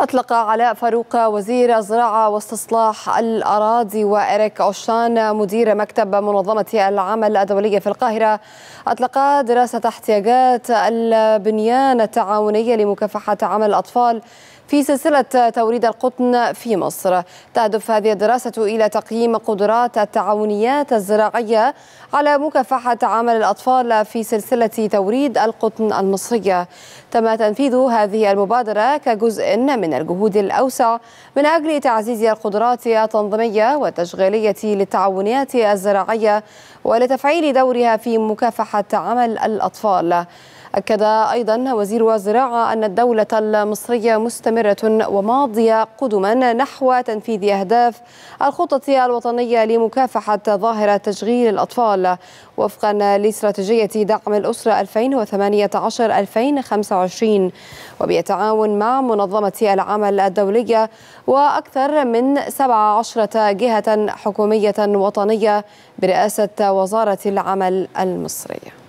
أطلق علاء فاروق وزير الزراعة واستصلاح الأراضي وإريك أوشان مدير مكتب منظمة العمل الدولية في القاهرة أطلقا دراسة احتياجات البنيان التعاونية لمكافحة عمل الأطفال في سلسلة توريد القطن في مصر تهدف هذه الدراسة إلى تقييم قدرات التعاونيات الزراعية على مكافحة عمل الأطفال في سلسلة توريد القطن المصرية تم تنفيذ هذه المبادرة كجزء من من الجهود الأوسع من أجل تعزيز القدرات التنظيمية والتشغيلية للتعاونيات الزراعية ولتفعيل دورها في مكافحة عمل الأطفال أكد أيضا وزير الزراعة أن الدولة المصرية مستمرة وماضية قدما نحو تنفيذ أهداف الخطة الوطنية لمكافحة ظاهرة تشغيل الأطفال وفقا لاستراتيجية دعم الأسرة 2018-2025 وبالتعاون مع منظمة العمل الدولية وأكثر من 17 جهة حكومية وطنية برئاسة وزارة العمل المصرية